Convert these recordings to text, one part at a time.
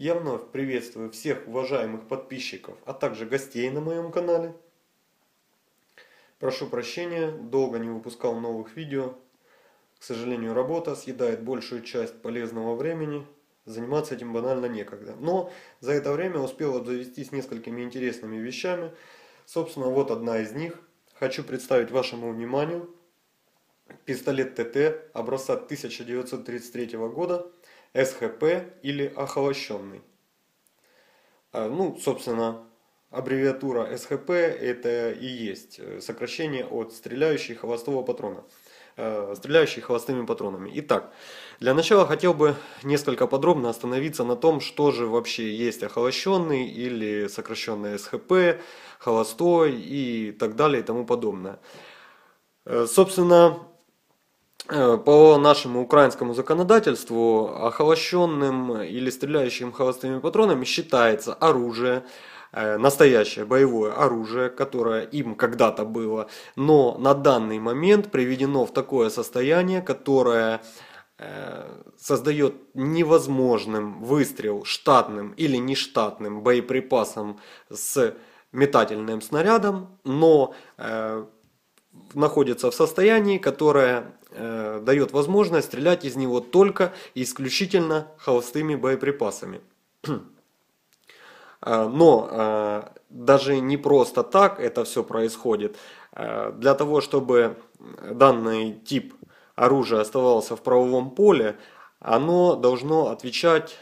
Я вновь приветствую всех уважаемых подписчиков, а также гостей на моем канале. Прошу прощения, долго не выпускал новых видео. К сожалению, работа съедает большую часть полезного времени. Заниматься этим банально некогда. Но за это время успел обзавестись несколькими интересными вещами. Собственно, вот одна из них. Хочу представить вашему вниманию пистолет ТТ образца 1933 года СХП или охолощенный. А, ну, собственно, аббревиатура СХП это и есть э, сокращение от стреляющий холостого патрона э, стреляющий холостыми патронами. Итак, для начала хотел бы несколько подробно остановиться на том, что же вообще есть охолощенный или сокращенный СХП, холостой и так далее и тому подобное. Э, собственно, Э, по нашему украинскому законодательству охолощенным или стреляющим холостыми патронами считается оружие, э, настоящее боевое оружие, которое им когда-то было, но на данный момент приведено в такое состояние, которое э, создает невозможным выстрел штатным или нештатным боеприпасом с метательным снарядом, но находится в состоянии, которое э, дает возможность стрелять из него только и исключительно холостыми боеприпасами. А, но э, даже не просто так это все происходит. Э, для того, чтобы данный тип оружия оставался в правовом поле, оно должно отвечать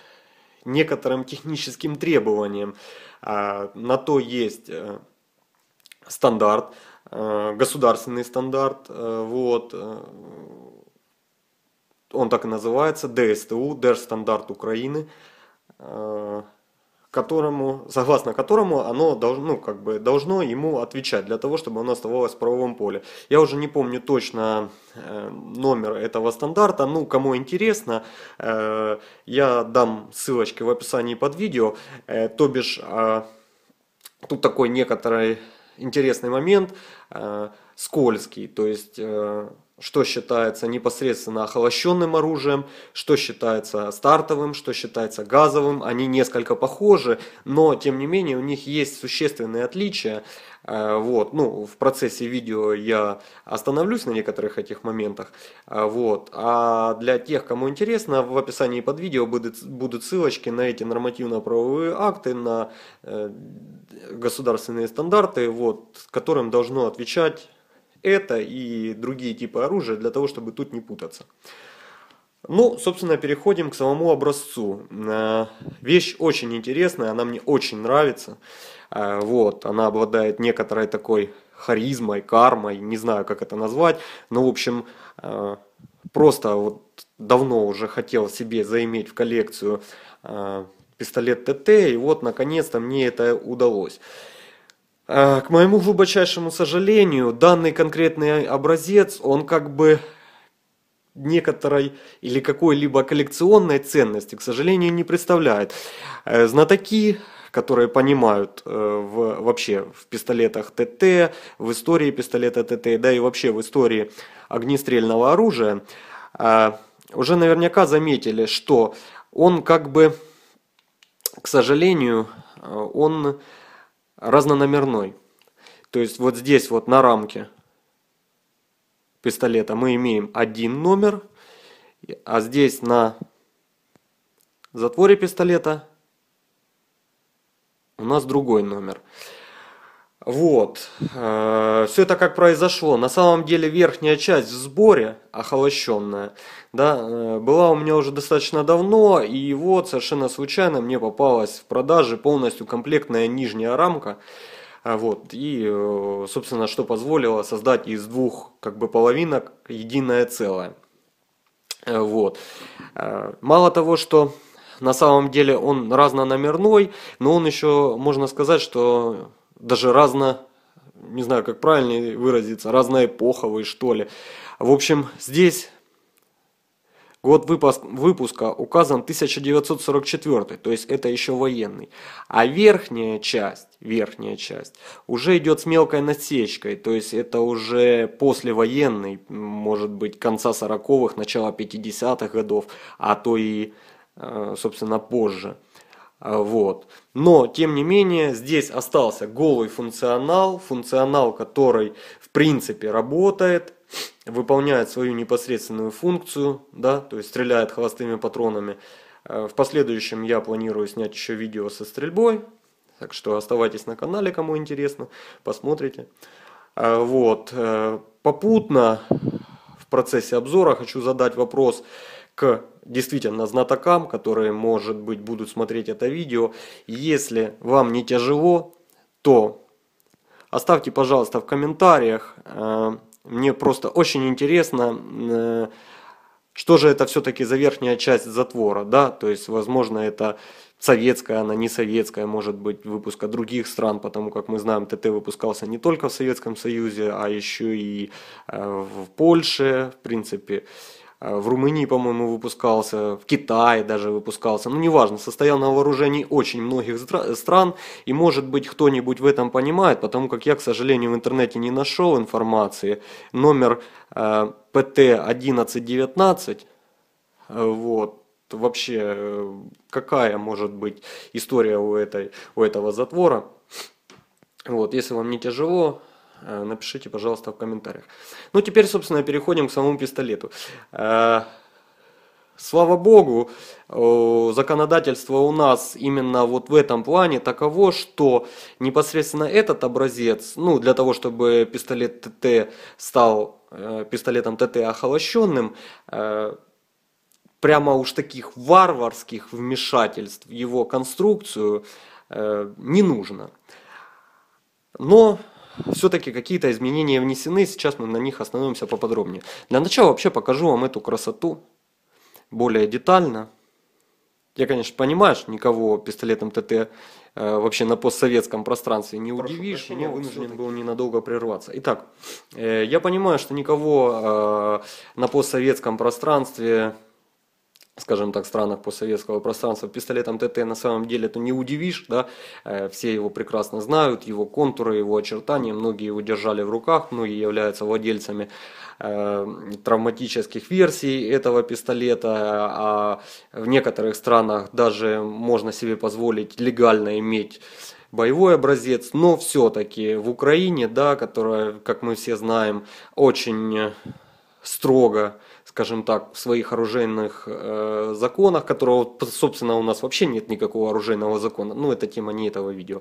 некоторым техническим требованиям. На то есть э, стандарт, Э, государственный стандарт, э, вот, э, он так и называется, ДСТУ, Держстандарт Украины, которому, согласно которому оно должно, ну, как бы должно ему отвечать для того, чтобы оно оставалось в правовом поле. Я уже не помню точно номер этого стандарта, ну, кому интересно, я дам ссылочки в описании под видео, то бишь, а, тут такой некоторый интересный момент – Э, скользкий, то есть э, что считается непосредственно охолощенным оружием, что считается стартовым, что считается газовым. Они несколько похожи, но тем не менее у них есть существенные отличия. Э, вот, ну, в процессе видео я остановлюсь на некоторых этих моментах. Э, вот. А для тех, кому интересно, в описании под видео будут, будут ссылочки на эти нормативно-правовые акты, на э, государственные стандарты, вот, которым должно отвечать это и другие типы оружия для того, чтобы тут не путаться. Ну, собственно, переходим к самому образцу. Вещь очень интересная, она мне очень нравится. Э, вот, она обладает некоторой такой харизмой, кармой, не знаю, как это назвать. Но, в общем, э, просто вот давно уже хотел себе заиметь в коллекцию э, пистолет ТТ, и вот, наконец-то, мне это удалось. К моему глубочайшему сожалению, данный конкретный образец, он как бы некоторой или какой-либо коллекционной ценности, к сожалению, не представляет. Знатоки которые понимают э, в, вообще в пистолетах ТТ, в истории пистолета ТТ, да и вообще в истории огнестрельного оружия, а, уже наверняка заметили, что он как бы, к сожалению, э, он разнономерной. То есть вот здесь вот на рамке пистолета мы имеем один номер, а здесь на затворе пистолета у нас другой номер. Вот, э, все это как произошло. На самом деле верхняя часть в сборе, охолощенная, да, э, была у меня уже достаточно давно, и вот совершенно случайно мне попалась в продаже полностью комплектная нижняя рамка. Э, вот, и, собственно, что позволило создать из двух как бы половинок единое целое. Вот. Мало того, что на самом деле он разнономерной, но он еще, можно сказать, что даже разно, не знаю, как правильно выразиться, разноэпоховый, что ли. В общем, здесь год выпуск, выпуска указан 1944, то есть это еще военный. А верхняя часть, верхняя часть уже идет с мелкой насечкой, то есть это уже послевоенный, может быть, конца 40-х, начала 50-х годов, а то и Э, собственно, позже. А, вот. Но, тем не менее, здесь остался голый функционал, функционал, который, в принципе, работает, выполняет свою непосредственную функцию, да, то есть стреляет холостыми патронами. Э, в последующем я планирую снять еще видео со стрельбой, так что оставайтесь на канале, кому интересно, посмотрите. Э, вот. Попутно в процессе обзора хочу задать вопрос, к действительно знатокам, которые, может быть, будут смотреть это видео. Если вам не тяжело, то оставьте, пожалуйста, в комментариях. Э, мне просто очень интересно, э, что же это все-таки за верхняя часть затвора, да, то есть, возможно, это советская, она не советская, может быть, выпуска других стран, потому как мы знаем, ТТ выпускался не только в Советском Союзе, а еще и э, в Польше, в принципе, Э, в Румынии, по-моему, выпускался, в Китае даже выпускался, ну неважно, состоял на вооружении очень многих стран, и может быть кто-нибудь в этом понимает, потому как я, к сожалению, в интернете не нашел информации, номер э, ПТ-1119, э, вот, вообще, э, какая может быть история у, этой, у этого затвора, вот, если вам не тяжело, Э, напишите, пожалуйста, в комментариях. Ну, теперь, собственно, переходим к самому пистолету. Э, слава богу, законодательство у нас именно вот в этом плане таково, что непосредственно этот образец, ну, для того, чтобы пистолет ТТ стал э, пистолетом ТТ охолощенным, прямо уж таких варварских вмешательств в его конструкцию не нужно. Но все-таки какие-то изменения внесены, сейчас мы на них остановимся поподробнее. Для начала вообще покажу вам эту красоту более детально. Я, конечно, понимаю, что никого пистолетом ТТ э, вообще на постсоветском пространстве не Прошу удивишь, прощения, вынужден был ненадолго прерваться. Итак, э, я понимаю, что никого э, на постсоветском пространстве скажем так, странах постсоветского пространства пистолетом ТТ на самом деле это не удивишь, да, э, все его прекрасно знают, его контуры, его очертания, многие его держали в руках, многие являются владельцами э, травматических версий этого пистолета, а в некоторых странах даже можно себе позволить легально иметь боевой образец, но все-таки в Украине, да, которая, как мы все знаем, очень строго, скажем так, в своих оружейных э, законах, которого, собственно, у нас вообще нет никакого оружейного закона. Ну, это тема не этого видео.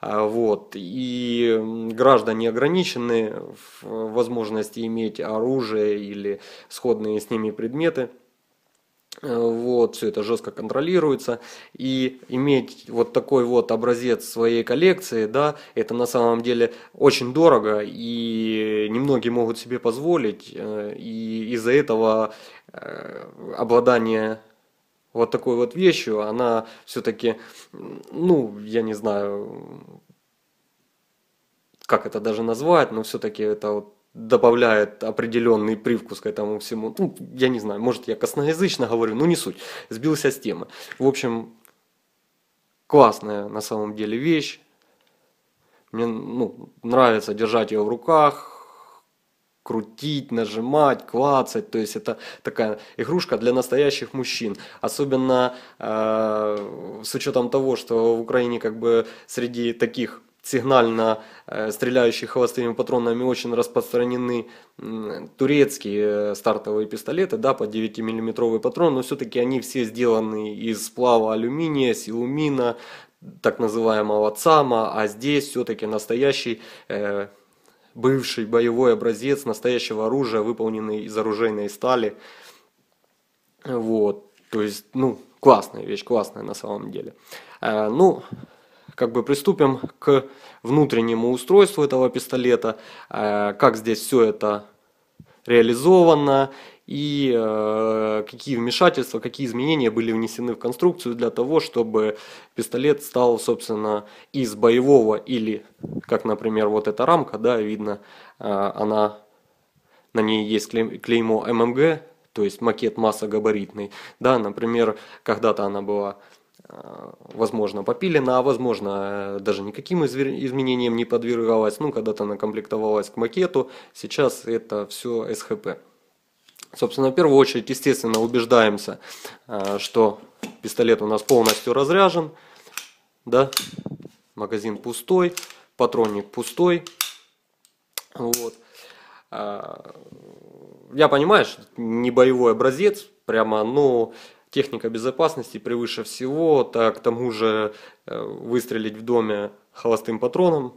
А, вот. И граждане ограничены в возможности иметь оружие или сходные с ними предметы. Э, вот, все это жестко контролируется. И иметь вот такой вот образец своей коллекции, да, это на самом деле очень дорого, и немногие могут себе позволить. Э, и из-за этого э, обладание вот такой вот вещью, она все-таки, ну, я не знаю, как это даже назвать, но все-таки это вот добавляет определенный привкус к этому всему. Ну, я не знаю, может, я косноязычно говорю, но не суть. Сбился с темы. В общем, классная на самом деле вещь. Мне ну, нравится держать ее в руках, крутить, нажимать, клацать. То есть это такая игрушка для настоящих мужчин. Особенно э, с учетом того, что в Украине как бы среди таких сигнально э, стреляющих холостыми патронами очень распространены турецкие э, стартовые пистолеты, да, по 9-миллиметровый патрон, но все-таки они все сделаны из сплава алюминия, силумина, так называемого ЦАМа, а здесь все-таки настоящий э, бывший боевой образец настоящего оружия, выполненный из оружейной стали. Вот, то есть, ну, классная вещь, классная на самом деле. Э, ну, как бы приступим к внутреннему устройству этого пистолета, э, как здесь все это реализовано и э, какие вмешательства, какие изменения были внесены в конструкцию для того, чтобы пистолет стал, собственно, из боевого или, как, например, вот эта рамка, да, видно, э, она, на ней есть клеймо ММГ, то есть макет массогабаритный, да, например, когда-то она была Э, возможно, попилена, а возможно, э, даже никаким изменениям не подвергалась. Ну, когда-то она комплектовалась к макету, сейчас это все СХП. Собственно, в первую очередь, естественно, убеждаемся, э, что пистолет у нас полностью разряжен, да, магазин пустой, патронник пустой, вот. Я понимаю, что не боевой образец, прямо, но ну, техника безопасности превыше всего, так к тому же э, выстрелить в доме холостым патроном,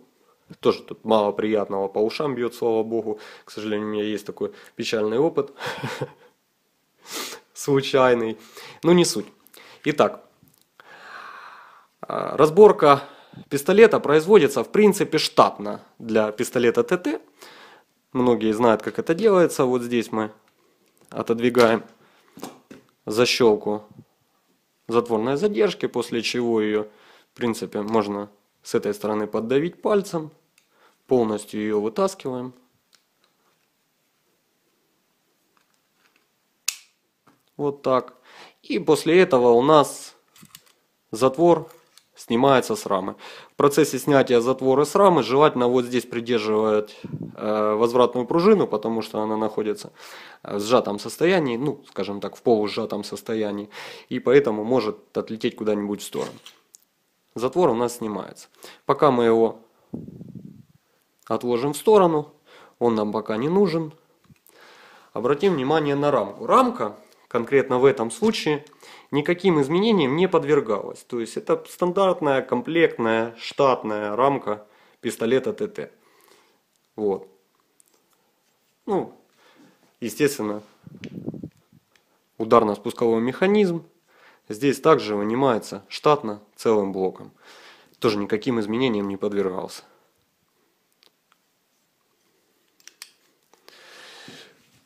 тоже тут мало приятного, по ушам бьет, слава богу. К сожалению, у меня есть такой печальный опыт, случайный, ну не суть. Итак, а, разборка пистолета производится в принципе штатно для пистолета ТТ. Многие знают, как это делается. Вот здесь мы отодвигаем защелку затворной задержки, после чего ее, в принципе, можно с этой стороны поддавить пальцем. Полностью ее вытаскиваем. Вот так. И после этого у нас затвор снимается с рамы. В процессе снятия затвора с рамы желательно вот здесь придерживать э, возвратную пружину, потому что она находится в сжатом состоянии, ну, скажем так, в полусжатом состоянии, и поэтому может отлететь куда-нибудь в сторону. Затвор у нас снимается. Пока мы его отложим в сторону, он нам пока не нужен. Обратим внимание на рамку. Рамка конкретно в этом случае – никаким изменениям не подвергалась. То есть это стандартная, комплектная, штатная рамка пистолета ТТ. Вот. Ну, естественно, ударно-спусковой механизм. Здесь также вынимается штатно целым блоком. Тоже никаким изменениям не подвергался.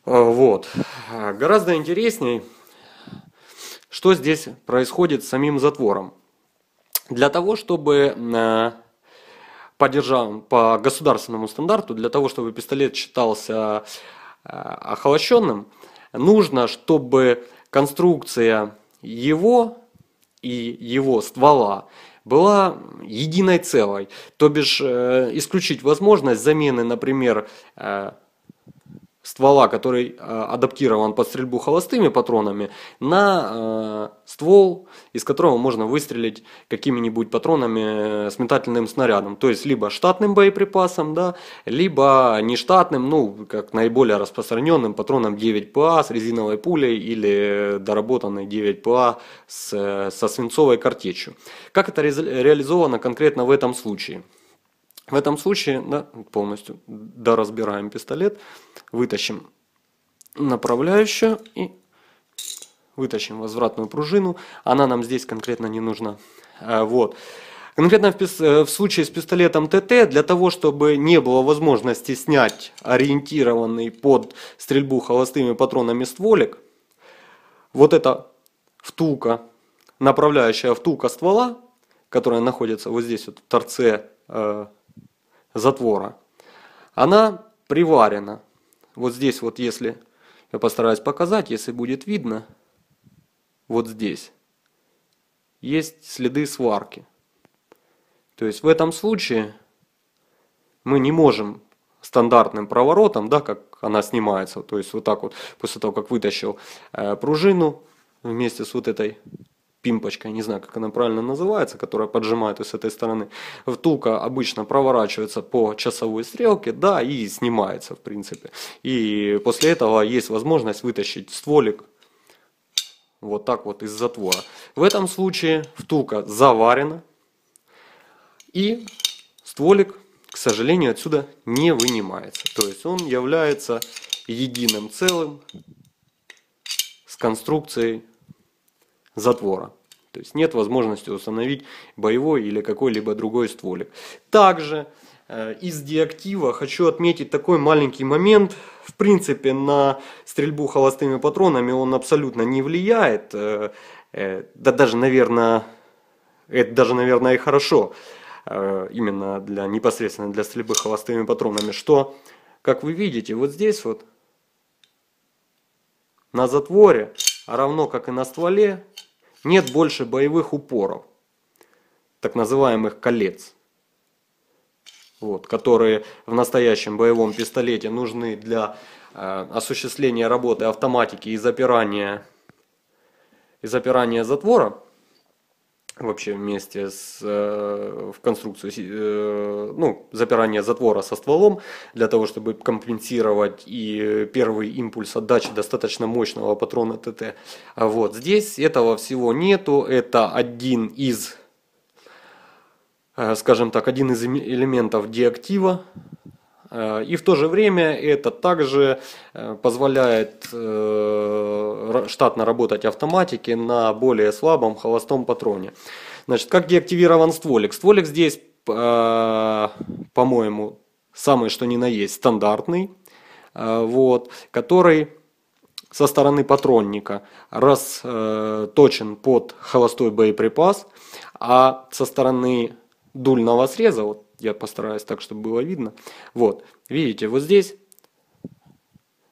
А, вот. Гораздо интересней что здесь происходит с самим затвором? Для того, чтобы э, по, по государственному стандарту, для того, чтобы пистолет считался э, охолощенным, нужно, чтобы конструкция его и его ствола была единой целой, то бишь э, исключить возможность замены, например, ствола, который э, адаптирован под стрельбу холостыми патронами, на э, ствол, из которого можно выстрелить какими-нибудь патронами э, с метательным снарядом. То есть либо штатным боеприпасом, да, либо нештатным, ну, как наиболее распространенным патроном 9ПА с резиновой пулей или доработанной 9ПА с, со свинцовой картечью. Как это реализовано конкретно в этом случае? В этом случае да, полностью доразбираем пистолет, вытащим направляющую и вытащим возвратную пружину. Она нам здесь конкретно не нужна. Э, вот. Конкретно в, э, в случае с пистолетом ТТ, для того, чтобы не было возможности снять ориентированный под стрельбу холостыми патронами стволик, вот эта втулка, направляющая втулка ствола, которая находится вот здесь, вот в торце э, затвора. Она приварена. Вот здесь вот, если я постараюсь показать, если будет видно, вот здесь есть следы сварки. То есть в этом случае мы не можем стандартным проворотом, да, как она снимается, то есть вот так вот, после того, как вытащил э, пружину вместе с вот этой пимпочка, я не знаю, как она правильно называется, которая поджимает ее с этой стороны, втулка обычно проворачивается по часовой стрелке, да, и снимается, в принципе. И после этого есть возможность вытащить стволик вот так вот из затвора. В этом случае втулка заварена, и стволик, к сожалению, отсюда не вынимается. То есть он является единым целым с конструкцией затвора. То есть нет возможности установить боевой или какой-либо другой стволик. Также э, из деактива хочу отметить такой маленький момент. В принципе, на стрельбу холостыми патронами он абсолютно не влияет. Э, э, да даже, наверное, это даже, наверное, и хорошо. Именно для, непосредственно для стрельбы холостыми патронами. Что, как вы видите, вот здесь вот на затворе, а равно как и на стволе, нет больше боевых упоров, так называемых колец, вот, которые в настоящем боевом пистолете нужны для э, осуществления работы автоматики и запирания, и запирания затвора вообще вместе с, э, в конструкцию э, ну, запирания затвора со стволом для того, чтобы компенсировать и первый импульс отдачи достаточно мощного патрона ТТ. А вот здесь этого всего нету, это один из, э, скажем так, один из элементов деактива, Э, и в то же время это также э, позволяет э, штатно работать автоматике на более слабом холостом патроне. Значит, как деактивирован стволик? Стволик здесь, по-моему, самый что ни на есть стандартный, вот, который со стороны патронника расточен под холостой боеприпас, а со стороны дульного среза, вот я постараюсь так, чтобы было видно. Вот, видите, вот здесь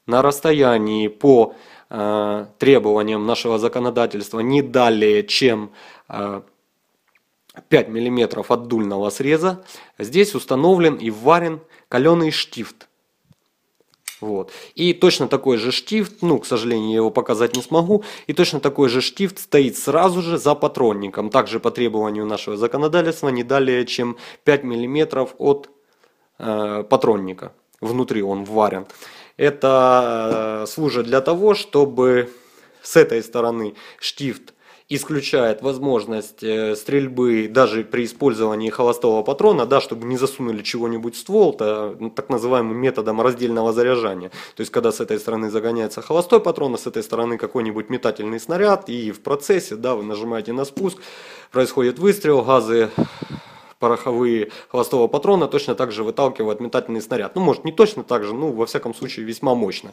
на расстоянии по э, требованиям нашего законодательства не далее, чем э, 5 мм от дульного среза, здесь установлен и вварен каленый штифт вот. И точно такой же штифт, ну, к сожалению, я его показать не смогу, и точно такой же штифт стоит сразу же за патронником, также по требованию нашего законодательства, не далее, чем 5 мм от э, патронника. Внутри он варен. Это э, служит для того, чтобы с этой стороны штифт исключает возможность э, стрельбы даже при использовании холостого патрона, да, чтобы не засунули чего-нибудь в ствол, то, ну, так называемым методом раздельного заряжания. То есть, когда с этой стороны загоняется холостой патрон, а с этой стороны какой-нибудь метательный снаряд, и в процессе, да, вы нажимаете на спуск, происходит выстрел, газы пороховые холостого патрона точно так же выталкивают метательный снаряд. Ну, может, не точно так же, ну, во всяком случае, весьма мощно.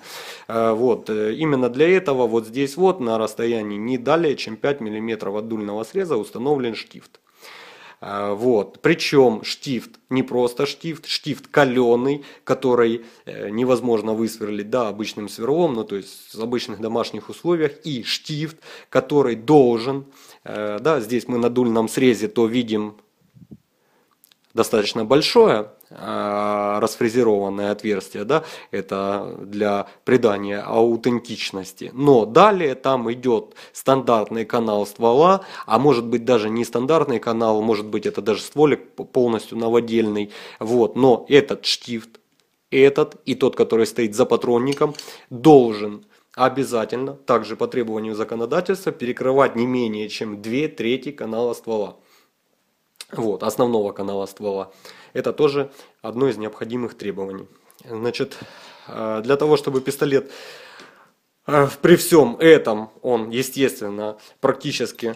Э, вот, э, именно для этого вот здесь вот на расстоянии не далее, чем 5 мм от дульного среза установлен штифт. Э, вот. Причем штифт не просто штифт, штифт каленый, который невозможно высверлить да, обычным сверлом, ну то есть в обычных домашних условиях, и штифт, который должен, да, здесь мы на дульном срезе то видим достаточно большое а, расфрезерованное отверстие, да, это для придания аутентичности. Но далее там идет стандартный канал ствола, а может быть даже не стандартный канал, может быть это даже стволик полностью новодельный, вот, но этот штифт, этот и тот, который стоит за патронником, должен обязательно, также по требованию законодательства, перекрывать не менее чем две трети канала ствола вот, основного канала ствола. Это тоже одно из необходимых требований. Значит, э, для того, чтобы пистолет э, при всем этом, он, естественно, практически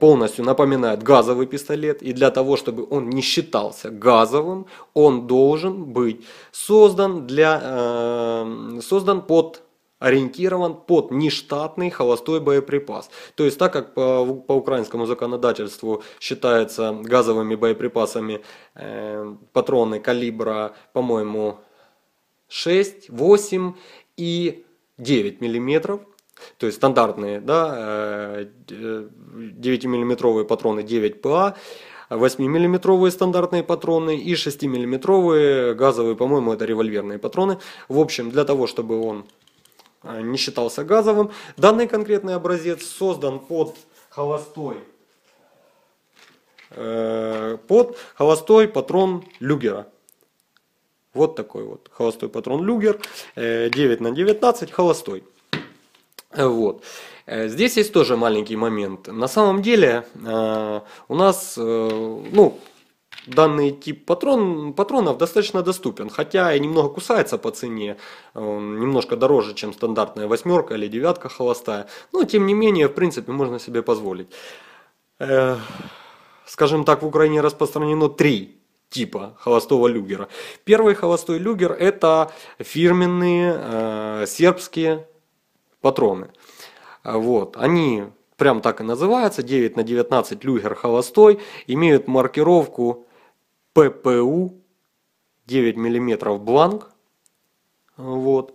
полностью напоминает газовый пистолет. И для того, чтобы он не считался газовым, он должен быть создан, для, э, создан под ориентирован под нештатный холостой боеприпас. То есть так как по, по украинскому законодательству считаются газовыми боеприпасами э, патроны калибра, по-моему, 6, 8 и 9 миллиметров, то есть стандартные да, 9-миллиметровые э, патроны 9ПА, 8-миллиметровые стандартные патроны и 6-миллиметровые газовые, по-моему, это револьверные патроны. В общем, для того, чтобы он а, не считался газовым. Данный конкретный образец создан под холостой э, под холостой патрон люгера. Вот такой вот холостой патрон люгер 9 э, на 19 холостой. Вот. Э, здесь есть тоже маленький момент. На самом деле у нас, ну, данный тип патрон, патронов достаточно доступен, хотя и немного кусается по цене, он эм, немножко дороже, чем стандартная восьмерка или девятка холостая, но тем не менее, в принципе, можно себе позволить. Э, скажем так, в Украине распространено три типа холостого люгера. Первый холостой люгер это фирменные э, сербские патроны. Вот, они прям так и называются, 9 на 19 люгер холостой, имеют маркировку ППУ 9 мм бланк вот,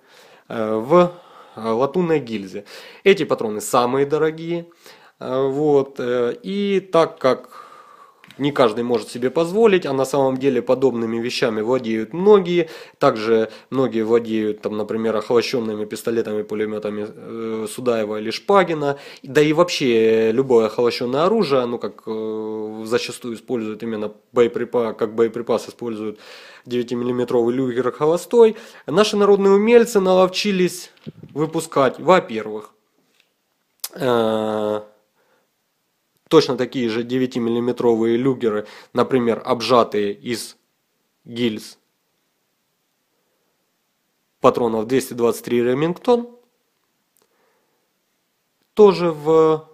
э, в э, латунной гильзе. Эти патроны самые дорогие. Э, вот, и так как не каждый может себе позволить, а на самом деле подобными вещами владеют многие. Также многие владеют, там, например, охолощенными пистолетами, пулеметами э, Судаева или Шпагина. Да и вообще любое охолощенное оружие, ну как э, зачастую используют именно боеприпас, как боеприпас используют 9-миллиметровый люгер холостой. Наши народные умельцы наловчились выпускать, во-первых, э, точно такие же 9-миллиметровые люгеры, например, обжатые из гильз патронов 223 Ремингтон, тоже в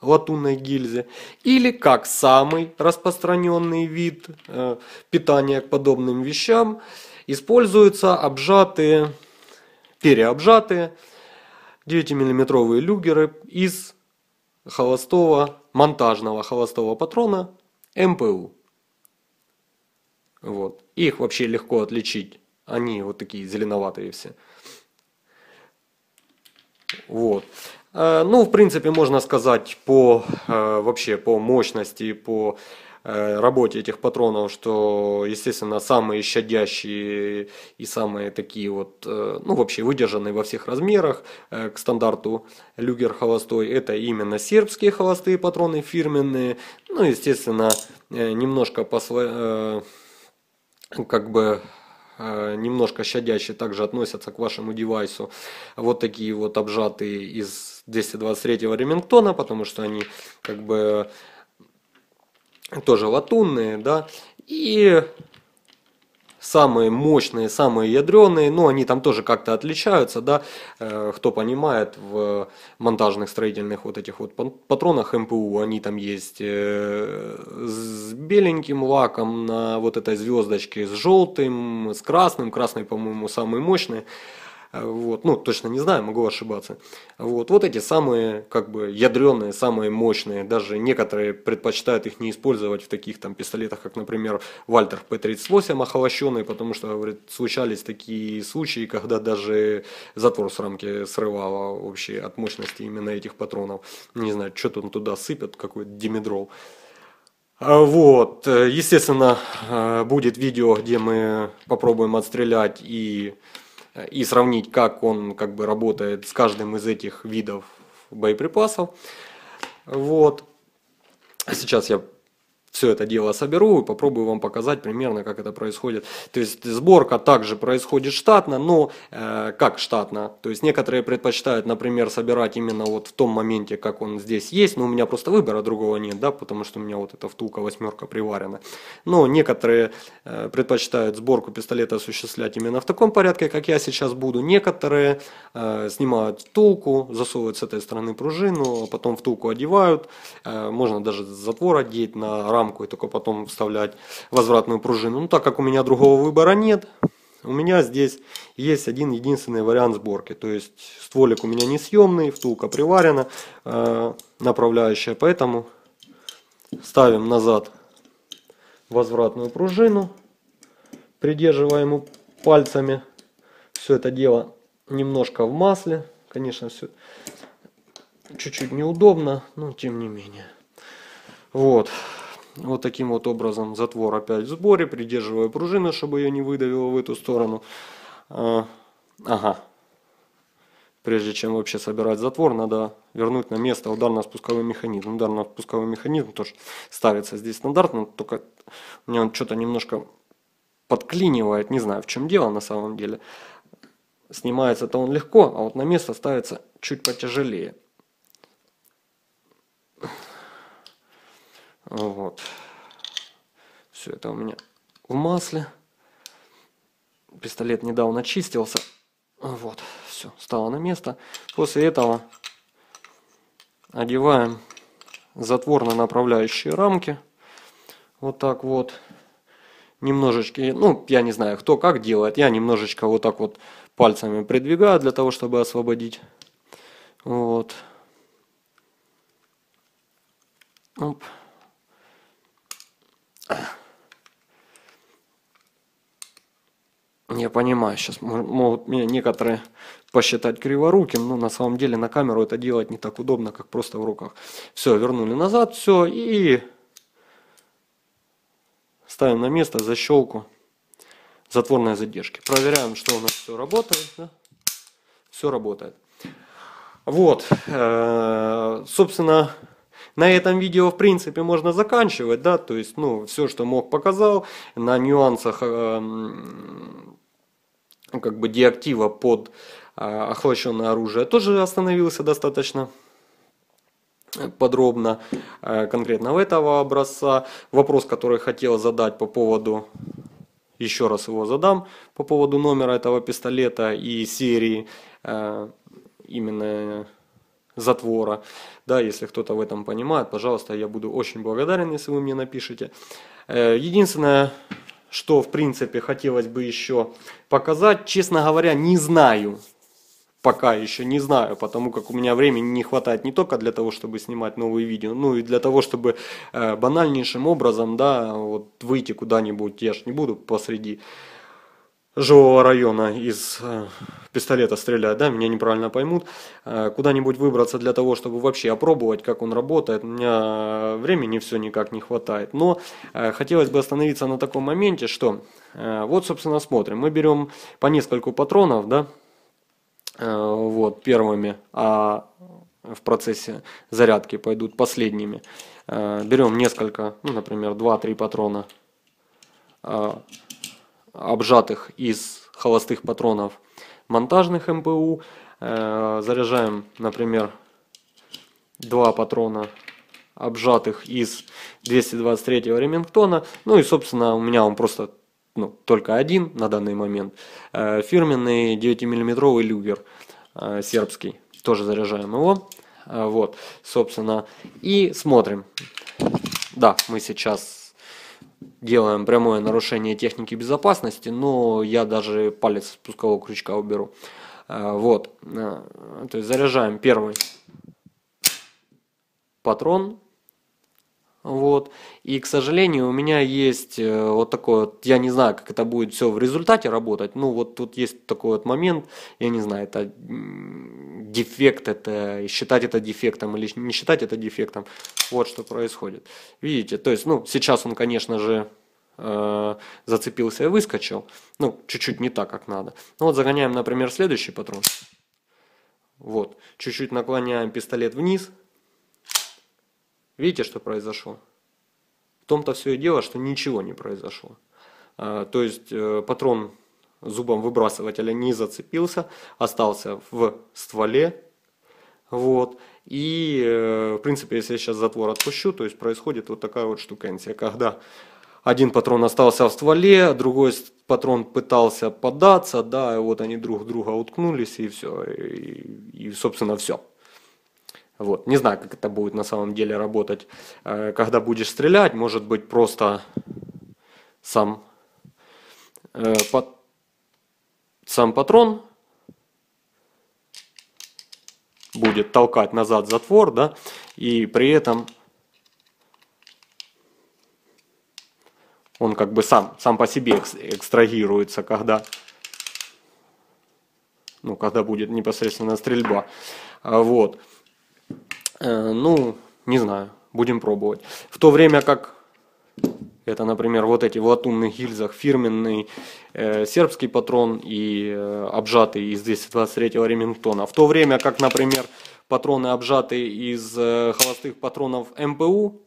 латунной гильзе, или как самый распространенный вид э, питания к подобным вещам используются обжатые, переобжатые 9-миллиметровые люгеры из холостого монтажного холостого патрона МПУ. Вот. Их вообще легко отличить. Они вот такие зеленоватые все. Вот. Э, ну, в принципе, можно сказать по э, вообще по мощности, по Э, работе этих патронов, что, естественно, самые щадящие и самые такие вот, э, ну, вообще выдержанные во всех размерах э, к стандарту люгер холостой, это именно сербские холостые патроны фирменные, ну, естественно, немножко посла... Ну, как бы немножко щадящие также относятся к вашему девайсу. Вот такие вот обжатые из 223-го Ремингтона, потому что они как бы тоже латунные, да, и самые мощные, самые ядреные, но ну, они там тоже как-то отличаются, да, э, кто понимает, в монтажных строительных вот этих вот патронах МПУ, они там есть э, с беленьким лаком на вот этой звездочке, с желтым, с красным, красный, по-моему, самый мощный, Э, вот, ну, точно не знаю, могу ошибаться. Вот, вот эти самые, как бы, ядреные, самые мощные. Даже некоторые предпочитают их не использовать в таких там пистолетах, как, например, Вальтер П-38 охолощенный, потому что, говорит, случались такие случаи, когда даже затвор с рамки срывало вообще от мощности именно этих патронов. Не знаю, что там туда сыпят, какой-то димедрол. А вот, естественно, э, будет видео, где мы попробуем отстрелять и Э, и сравнить, как он как бы работает с каждым из этих видов боеприпасов. Вот. Сейчас я все это дело соберу и попробую вам показать примерно, как это происходит. То есть сборка также происходит штатно, но э, как штатно? То есть некоторые предпочитают, например, собирать именно вот в том моменте, как он здесь есть, но у меня просто выбора другого нет, да, потому что у меня вот эта втулка восьмерка приварена. Но некоторые э, предпочитают сборку пистолета осуществлять именно в таком порядке, как я сейчас буду. Некоторые Э, снимают втулку, засовывают с этой стороны пружину, а потом втулку одевают, э, можно даже затвор одеть на рамку и только потом вставлять возвратную пружину. Ну так как у меня другого выбора нет, у меня здесь есть один единственный вариант сборки, то есть стволик у меня не съемный, втулка приварена, э, направляющая, поэтому ставим назад возвратную пружину, придерживаем пальцами все это дело немножко в масле, конечно, все чуть-чуть неудобно, но тем не менее. Вот. Вот таким вот образом затвор опять в сборе, придерживаю пружину, чтобы ее не выдавило в эту сторону. А, ага. Прежде чем вообще собирать затвор, надо вернуть на место ударно-спусковой механизм. Ударно-спусковой механизм тоже ставится здесь стандартно, только у меня он что-то немножко подклинивает, не знаю в чем дело на самом деле снимается-то он легко, а вот на место ставится чуть потяжелее. Вот. Все это у меня в масле. Пистолет недавно чистился. Вот, все, стало на место. После этого одеваем затворно направляющие рамки. Вот так вот. Немножечко, ну, я не знаю, кто как делает. Я немножечко вот так вот пальцами придвигаю для того, чтобы освободить. Вот. Оп. Я понимаю, сейчас могут меня некоторые посчитать криворуким, но на самом деле на камеру это делать не так удобно, как просто в руках. Все, вернули назад, все, и ставим на место защелку затворной задержки. Проверяем, что у нас все работает. Да? Все работает. Вот, э, собственно, на этом видео, в принципе, можно заканчивать, да, то есть, ну, все, что мог, показал, на нюансах, э, как бы, деактива под э, охваченное оружие тоже остановился достаточно подробно конкретно в этого образца. Вопрос, который хотел задать по поводу еще раз его задам по поводу номера этого пистолета и серии э, именно затвора. Да, если кто-то в этом понимает, пожалуйста, я буду очень благодарен, если вы мне напишите. Э, единственное, что в принципе хотелось бы еще показать, честно говоря, не знаю, пока еще не знаю, потому как у меня времени не хватает не только для того, чтобы снимать новые видео, ну и для того, чтобы э, банальнейшим образом, да, вот выйти куда-нибудь, я ж не буду посреди жилого района из э, пистолета стрелять, да, меня неправильно поймут, э, куда-нибудь выбраться для того, чтобы вообще опробовать, как он работает, у меня времени все никак не хватает. Но хотелось бы остановиться на таком моменте, что вот, собственно, смотрим, мы берем по нескольку патронов, да, Э, вот, первыми, а в процессе зарядки пойдут последними. Э, берем несколько, ну, например, 2-3 патрона э, обжатых из холостых патронов монтажных МПУ. Заряжаем, например, 2 патрона обжатых из 223 ремингтона. Ну и, собственно, у меня он просто ну, только один на данный момент, э, фирменный 9-миллиметровый люгер э, сербский, тоже заряжаем его, э, вот, собственно, и смотрим. Да, мы сейчас делаем прямое нарушение техники безопасности, но я даже палец спускового крючка уберу. Вот, то есть заряжаем первый патрон вот. И, к сожалению, у меня есть э, вот такой вот, я не знаю, как это будет все в результате работать, ну вот тут есть такой вот момент, я не знаю, это дефект, это считать это дефектом или не считать это дефектом, вот что происходит. Видите, то есть, ну, сейчас он, конечно же, э, зацепился и выскочил, ну, чуть-чуть не так, как надо. Ну вот загоняем, например, следующий патрон. Вот, чуть-чуть наклоняем пистолет вниз, Видите, что произошло? В том-то все и дело, что ничего не произошло. А, то есть э, патрон зубом выбрасывателя не зацепился, остался в стволе. Вот. И, э, в принципе, если я сейчас затвор отпущу, то есть происходит вот такая вот штукенция, когда один патрон остался в стволе, другой патрон пытался податься, да, и вот они друг друга уткнулись, и все, и, и собственно, все. Вот. Не знаю, как это будет на самом деле работать. Э, когда будешь стрелять, может быть, просто сам, э, пат, сам патрон будет толкать назад затвор, да, и при этом он как бы сам, сам по себе экстрагируется, когда, ну, когда будет непосредственно стрельба. Э, вот. Э, ну, не знаю, будем пробовать. В то время как это, например, вот эти в латунных гильзах фирменный э, сербский патрон и э, обжатый из 223-го Ремингтона. В то время как, например, патроны обжатые из э, холостых патронов МПУ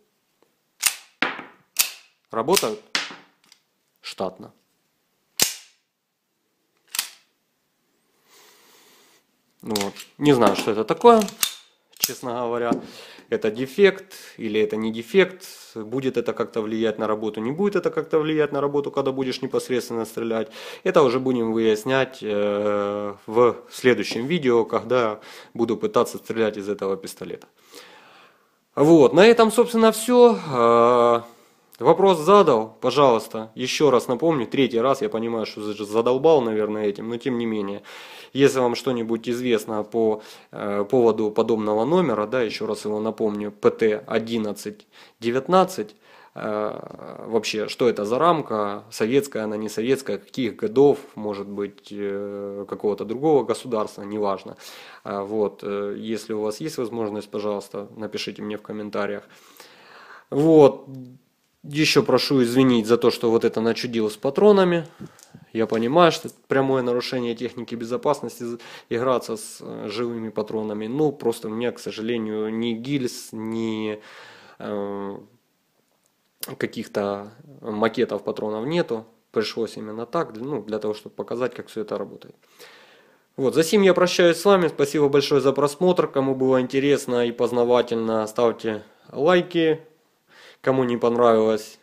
работают штатно. Вот. Не знаю, что это такое честно говоря, это дефект или это не дефект, будет это как-то влиять на работу, не будет это как-то влиять на работу, когда будешь непосредственно стрелять. Это уже будем выяснять э, в следующем видео, когда буду пытаться стрелять из этого пистолета. Вот, на этом, собственно, все. Э, Вопрос задал, пожалуйста, еще раз напомню, третий раз, я понимаю, что задолбал, наверное, этим, но тем не менее, если вам что-нибудь известно по э, поводу подобного номера, да, еще раз его напомню, ПТ-1119, э, вообще, что это за рамка, советская она, не советская, каких годов, может быть, э, какого-то другого государства, неважно. Э, вот, э, если у вас есть возможность, пожалуйста, напишите мне в комментариях. Вот, еще прошу извинить за то, что вот это начудил с патронами. Я понимаю, что это прямое нарушение техники безопасности играться с э, живыми патронами. Но ну, просто у меня, к сожалению, ни гильз, ни э, каких-то макетов патронов нету. Пришлось именно так, ну, для того, чтобы показать, как все это работает. Вот, за сим я прощаюсь с вами. Спасибо большое за просмотр. Кому было интересно и познавательно, ставьте лайки, Кому не понравилось,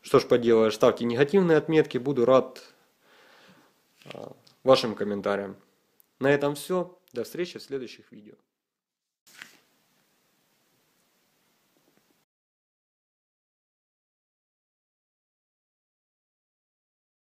что ж поделаешь, ставьте негативные отметки, буду рад а, вашим комментариям. На этом все, до встречи в следующих видео.